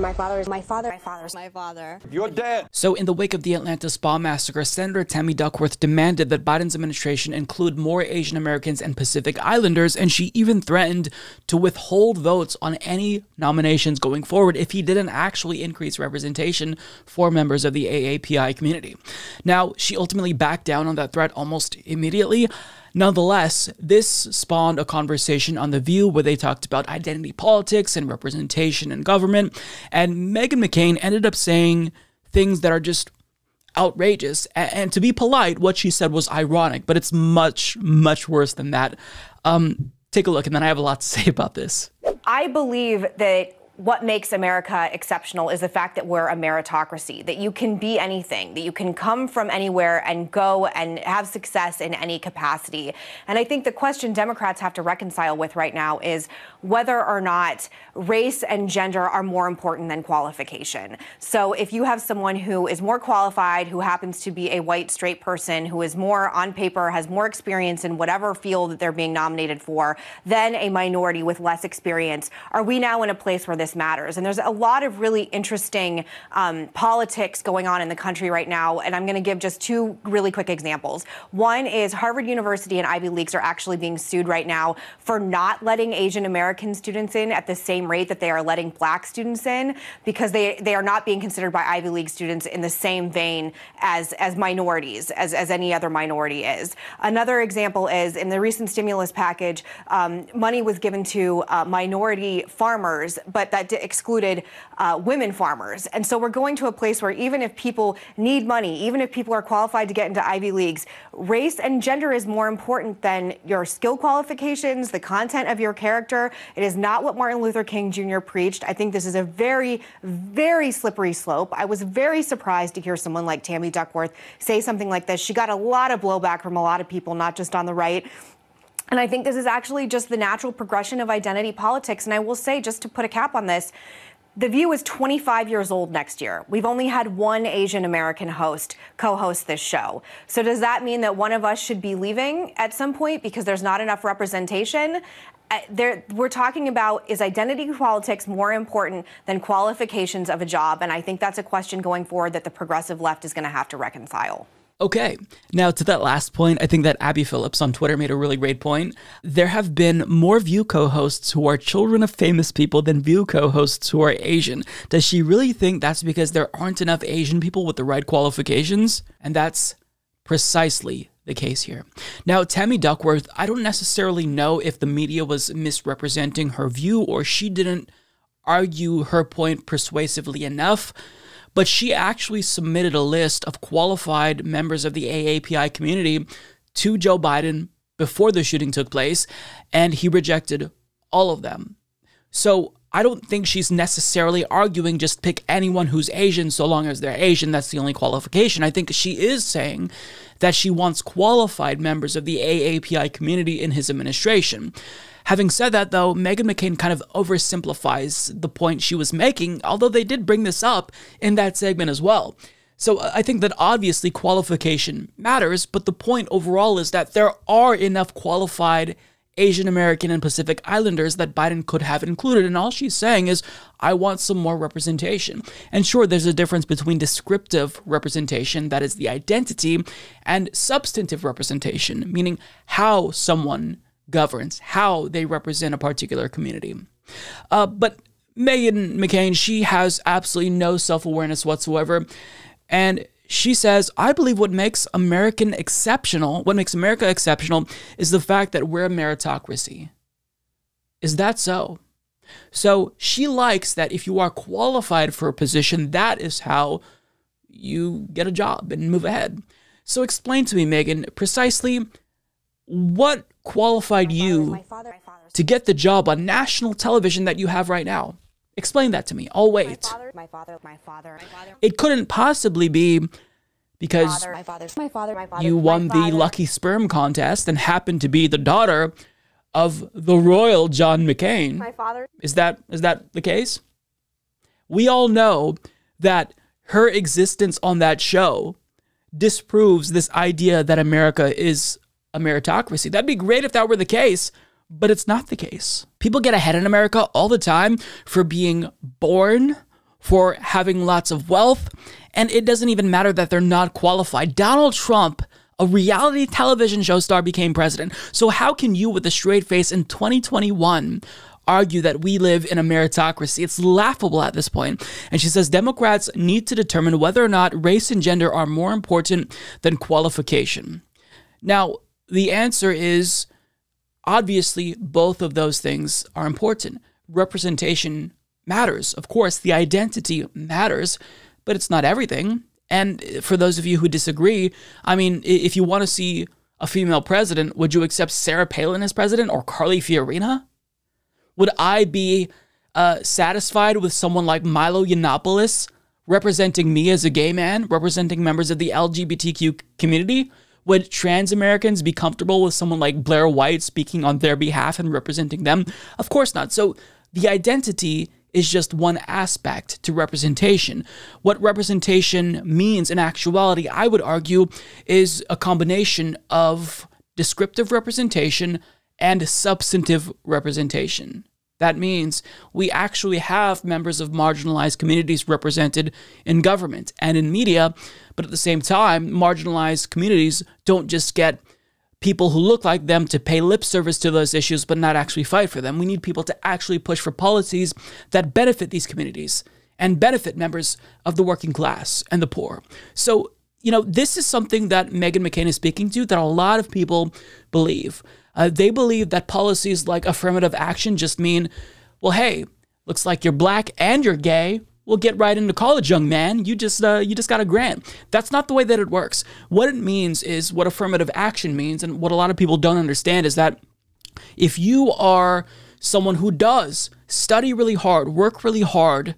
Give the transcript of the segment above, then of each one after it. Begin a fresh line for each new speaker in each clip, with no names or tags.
My father is my father. My father is my father.
You're dead. So in the wake of the Atlanta spa massacre, Senator Tammy Duckworth demanded that Biden's administration include more Asian Americans and Pacific Islanders, and she even threatened to withhold votes on any nominations going forward if he didn't actually increase representation for members of the AAPI community. Now, she ultimately backed down on that threat almost immediately. Nonetheless, this spawned a conversation on The View where they talked about identity politics and representation in government. And Meghan McCain ended up saying things that are just outrageous. And, to be polite, what she said was ironic, but it's much, much worse than that. Um, take a look, and then I have a lot to say about this.
I believe that what makes America exceptional is the fact that we're a meritocracy, that you can be anything, that you can come from anywhere and go and have success in any capacity. And I think the question Democrats have to reconcile with right now is whether or not race and gender are more important than qualification. So if you have someone who is more qualified, who happens to be a white straight person, who is more on paper, has more experience in whatever field that they're being nominated for, than a minority with less experience, are we now in a place where this Matters. And there's a lot of really interesting um, politics going on in the country right now. And I'm going to give just two really quick examples. One is Harvard University and Ivy Leagues are actually being sued right now for not letting Asian American students in at the same rate that they are letting black students in because they, they are not being considered by Ivy League students in the same vein as, as minorities, as, as any other minority is. Another example is in the recent stimulus package, um, money was given to uh, minority farmers, but that that excluded uh, women farmers. And so we're going to a place where even if people need money, even if people are qualified to get into Ivy Leagues, race and gender is more important than your skill qualifications, the content of your character. It is not what Martin Luther King Jr. preached. I think this is a very, very slippery slope. I was very surprised to hear someone like Tammy Duckworth say something like this. She got a lot of blowback from a lot of people, not just on the right. And I think this is actually just the natural progression of identity politics. And I will say, just to put a cap on this, the View is 25 years old next year. We've only had one Asian American host co host this show. So, does that mean that one of us should be leaving at some point because there's not enough representation? Uh, there, we're talking about is identity politics more important than qualifications of a job? And I think that's a question going forward that the progressive left is going to have to reconcile.
Okay. Now, to that last point, I think that Abby Phillips on Twitter made a really great point. There have been more View co hosts who are children of famous people than View co hosts who are Asian. Does she really think that's because there aren't enough Asian people with the right qualifications? And that's precisely the case here. Now, Tammy Duckworth, I don't necessarily know if the media was misrepresenting her view or she didn't argue her point persuasively enough but she actually submitted a list of qualified members of the AAPI community to Joe Biden before the shooting took place, and he rejected all of them. So I don't think she's necessarily arguing just pick anyone who's Asian so long as they're Asian, that's the only qualification. I think she is saying that she wants qualified members of the AAPI community in his administration. Having said that, though, Megan McCain kind of oversimplifies the point she was making, although they did bring this up in that segment as well. So uh, I think that obviously qualification matters, but the point overall is that there are enough qualified Asian American and Pacific Islanders that Biden could have included. And all she's saying is, I want some more representation. And sure, there's a difference between descriptive representation, that is the identity, and substantive representation, meaning how someone governs, how they represent a particular community. Uh, but Megan McCain, she has absolutely no self awareness whatsoever. And she says, I believe what makes American exceptional, what makes America exceptional is the fact that we're a meritocracy. Is that so? So she likes that if you are qualified for a position, that is how you get a job and move ahead. So explain to me, Megan, precisely what qualified you to get the job on national television that you have right now? Explain that to me. I'll wait. My father,
my father, my father, It
couldn't possibly be because my
father, my father, my father, you won the
lucky sperm contest and happened to be the daughter of the royal John McCain. My father. Is that is that the case? We all know that her existence on that show disproves this idea that America is a meritocracy. That'd be great if that were the case but it's not the case. People get ahead in America all the time for being born, for having lots of wealth, and it doesn't even matter that they're not qualified. Donald Trump, a reality television show star, became president. So, how can you, with a straight face in 2021, argue that we live in a meritocracy. It's laughable at this point. And she says Democrats need to determine whether or not race and gender are more important than qualification. Now, the answer is Obviously, both of those things are important. Representation matters. Of course, the identity matters, but it's not everything. And for those of you who disagree, I mean, if you want to see a female president, would you accept Sarah Palin as president or Carly Fiorina? Would I be uh, satisfied with someone like Milo Yiannopoulos representing me as a gay man, representing members of the LGBTQ community? Would trans Americans be comfortable with someone like Blair White speaking on their behalf and representing them? Of course not. So the identity is just one aspect to representation. What representation means in actuality, I would argue, is a combination of descriptive representation and substantive representation. That means we actually have members of marginalized communities represented in government and in media, but at the same time, marginalized communities don't just get people who look like them to pay lip service to those issues but not actually fight for them. We need people to actually push for policies that benefit these communities and benefit members of the working class and the poor. So, you know, this is something that Megan McCain is speaking to that a lot of people believe. Uh, they believe that policies like affirmative action just mean, well, hey, looks like you're black and you're gay. We'll get right into college, young man. You just uh, you just got a grant. That's not the way that it works. What it means is what affirmative action means, and what a lot of people don't understand is that if you are someone who does study really hard, work really hard,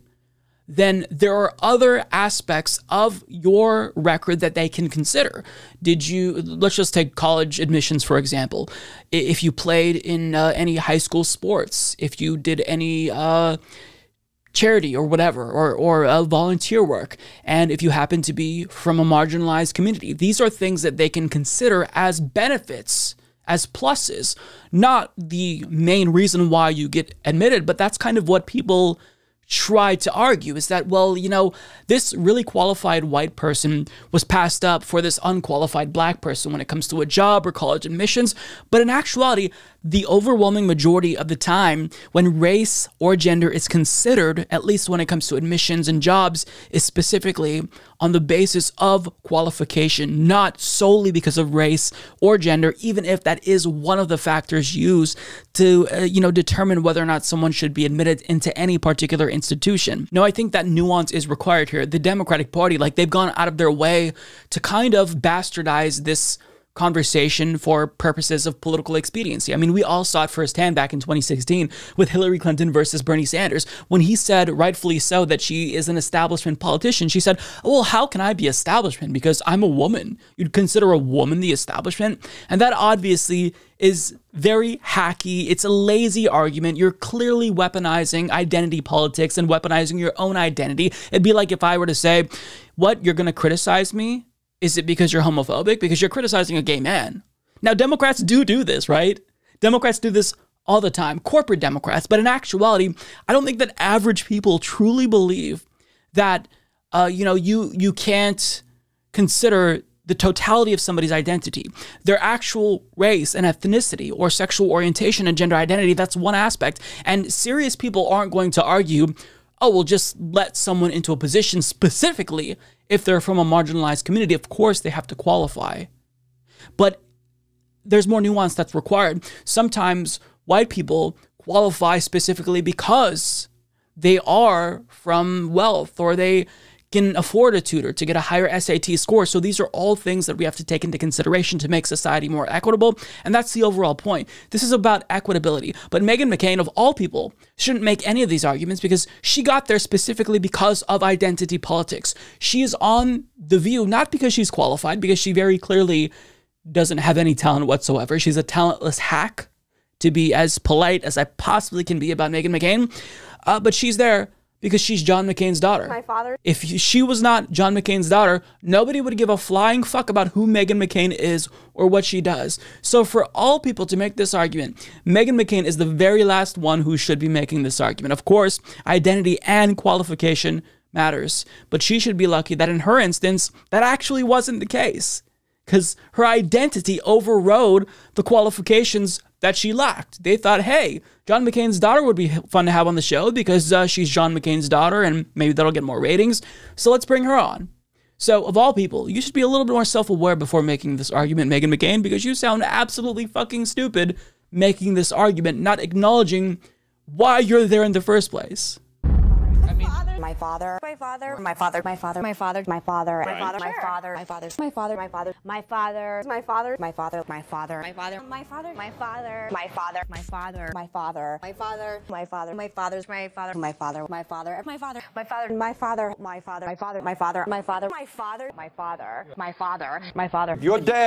then there are other aspects of your record that they can consider. Did you, let's just take college admissions for example. If you played in uh, any high school sports, if you did any uh, charity or whatever, or, or uh, volunteer work, and if you happen to be from a marginalized community, these are things that they can consider as benefits as pluses, not the main reason why you get admitted, but that's kind of what people tried to argue is that, well, you know, this really qualified white person was passed up for this unqualified black person when it comes to a job or college admissions. But in actuality, the overwhelming majority of the time when race or gender is considered, at least when it comes to admissions and jobs, is specifically on the basis of qualification, not solely because of race or gender, even if that is one of the factors used to, uh, you know, determine whether or not someone should be admitted into any particular institution. No, I think that nuance is required here. The Democratic Party, like they've gone out of their way to kind of bastardize this conversation for purposes of political expediency. I mean, we all saw it firsthand back in 2016 with Hillary Clinton versus Bernie Sanders when he said, rightfully so, that she is an establishment politician. She said, Well, how can I be establishment? Because I'm a woman. You'd consider a woman the establishment. And that obviously is very hacky. It's a lazy argument. You're clearly weaponizing identity politics and weaponizing your own identity. It'd be like if I were to say, What, you're going to criticize me? Is it because you're homophobic? Because you're criticizing a gay man. Now, Democrats do do this, right? Democrats do this all the time, corporate Democrats. But in actuality, I don't think that average people truly believe that, uh, you know, you, you can't consider the totality of somebody's identity, their actual race and ethnicity or sexual orientation and gender identity. That's one aspect. And serious people aren't going to argue, oh, well, just let someone into a position specifically if they're from a marginalized community, of course they have to qualify. But there's more nuance that's required. Sometimes white people qualify specifically because they are from wealth or they can afford a tutor to get a higher SAT score. So these are all things that we have to take into consideration to make society more equitable. And that's the overall point. This is about equitability. But Megan McCain, of all people, shouldn't make any of these arguments because she got there specifically because of identity politics. She is on The View not because she's qualified, because she very clearly doesn't have any talent whatsoever. She's a talentless hack, to be as polite as I possibly can be about Megan McCain. Uh, but she's there because she's John McCain's daughter. My father. If she was not John McCain's daughter, nobody would give a flying fuck about who Megan McCain is or what she does. So for all people to make this argument, Megan McCain is the very last one who should be making this argument. Of course, identity and qualification matters, but she should be lucky that in her instance, that actually wasn't the case because her identity overrode the qualifications that she lacked. They thought, hey, John McCain's daughter would be fun to have on the show because uh, she's John McCain's daughter and maybe that'll get more ratings. So let's bring her on. So, of all people, you should be a little bit more self aware before making this argument, Megan McCain, because you sound absolutely fucking stupid making this argument, not acknowledging why you're there in the first place
my father, my father, my father, my father, my father, my father, my father, my father, my father. my father, my father, my father, my father, my father, my father, my father, my father, my father, my father, my father, my father, my father, my father, my father's, my father, my father, my father, my father, my father, my father, my father, my father, my father, my father, my father, my father, my father, my father, my father. You're dead.